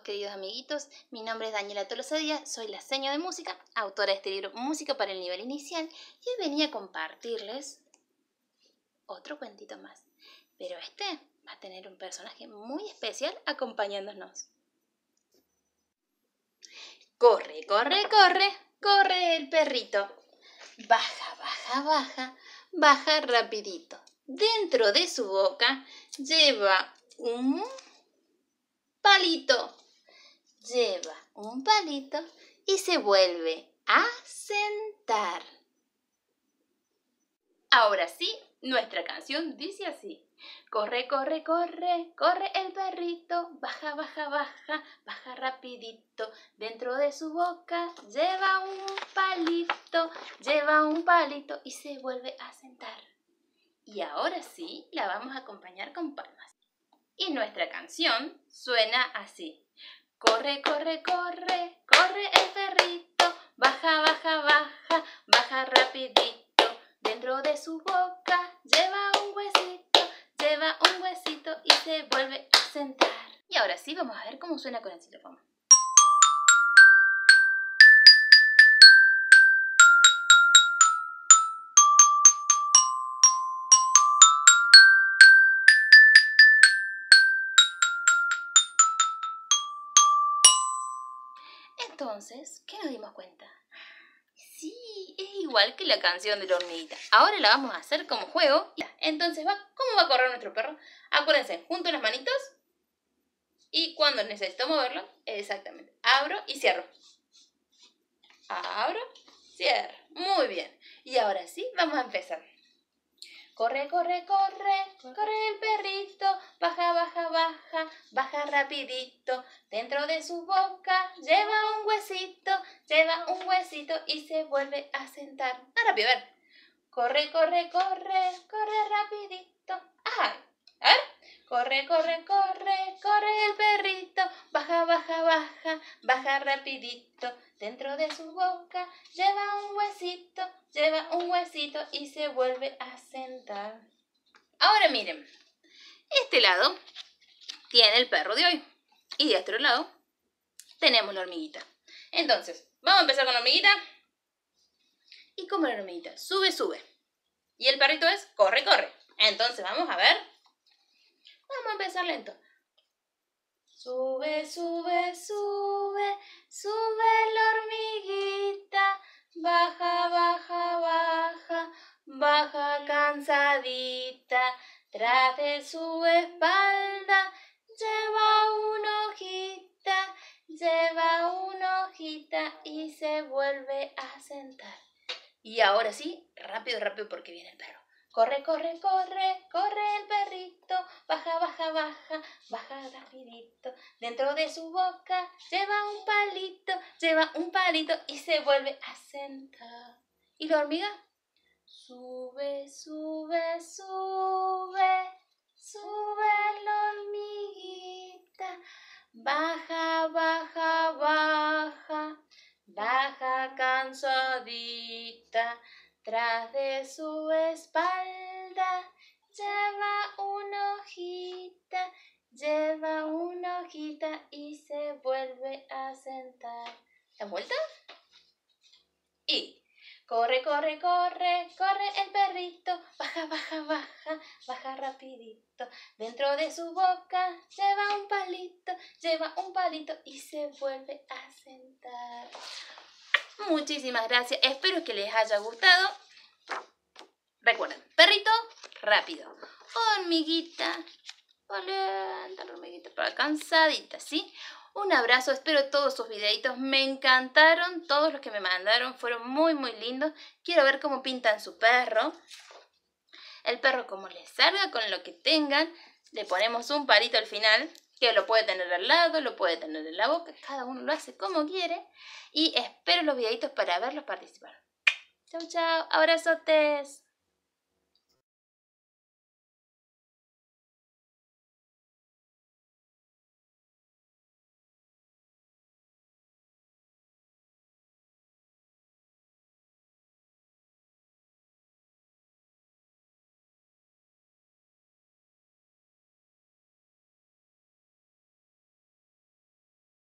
queridos amiguitos, mi nombre es Daniela Tolosa Díaz, soy la Señora de música, autora de este libro Música para el nivel inicial, y hoy venía a compartirles otro cuentito más. Pero este va a tener un personaje muy especial acompañándonos. Corre, corre, corre, corre el perrito. Baja, baja, baja, baja rapidito. Dentro de su boca lleva un palito lleva un palito y se vuelve a sentar. Ahora sí, nuestra canción dice así. Corre, corre, corre, corre el perrito, baja, baja, baja, baja rapidito. Dentro de su boca lleva un palito, lleva un palito y se vuelve a sentar. Y ahora sí, la vamos a acompañar con palmas. Y nuestra canción suena así. Corre, corre, corre, corre el perrito, baja, baja, baja, baja rapidito. Dentro de su boca lleva un huesito, lleva un huesito y se vuelve a sentar. Y ahora sí, vamos a ver cómo suena con el xilófono. Entonces, ¿qué nos dimos cuenta? Sí, es igual que la canción de la hormiguita. Ahora la vamos a hacer como juego. Entonces, ¿cómo va a correr nuestro perro? Acuérdense, junto las manitos. Y cuando necesito moverlo, exactamente, abro y cierro. Abro, cierro. Muy bien. Y ahora sí, vamos a empezar. Corre, corre, corre, corre el perrito, baja, baja, baja, baja rapidito. Dentro de su boca lleva un huesito, lleva un huesito y se vuelve a sentar. Ah, rápido, a ver. Corre, corre, corre, corre rapidito. ¡Ay! Ah, a ver. Corre, corre, corre, corre el perrito, Baja, baja, baja, baja rapidito. Dentro de su boca lleva un huesito, lleva un huesito y se vuelve a sentar. Ahora miren, este lado tiene el perro de hoy y de otro lado tenemos la hormiguita. Entonces, vamos a empezar con la hormiguita. Y como la hormiguita sube, sube. Y el perrito es corre, corre. Entonces, vamos a ver. Vamos a empezar lento. Sube, sube, sube, sube la hormiguita, baja, baja, baja, baja cansadita, tras de su espalda lleva una hojita, lleva una hojita y se vuelve a sentar. Y ahora sí, rápido, rápido porque viene el perro. Corre, corre, corre, corre el perrito, baja, baja, baja, baja rapidito. Dentro de su boca lleva un palito, lleva un palito y se vuelve a sentar. ¿Y la hormiga? Sube, sube, sube, sube la hormiguita. Baja, baja, baja, baja cansadita. Tras de su espalda lleva una hojita, lleva una hojita y se vuelve a sentar. ¿La vuelta? Y corre, corre, corre, corre el perrito, baja, baja, baja, baja rapidito. Dentro de su boca lleva un palito, lleva un palito y se vuelve a sentar. Muchísimas gracias. Espero que les haya gustado. Recuerden, perrito, rápido. Hormiguita, hormiguita, para cansadita, ¿sí? Un abrazo, espero todos sus videitos, me encantaron, todos los que me mandaron fueron muy muy lindos. Quiero ver cómo pintan su perro. El perro como les salga con lo que tengan, le ponemos un palito al final que lo puede tener al lado, lo puede tener en la boca, cada uno lo hace como quiere y espero los videitos para verlos participar. Chau, chau, abrazotes.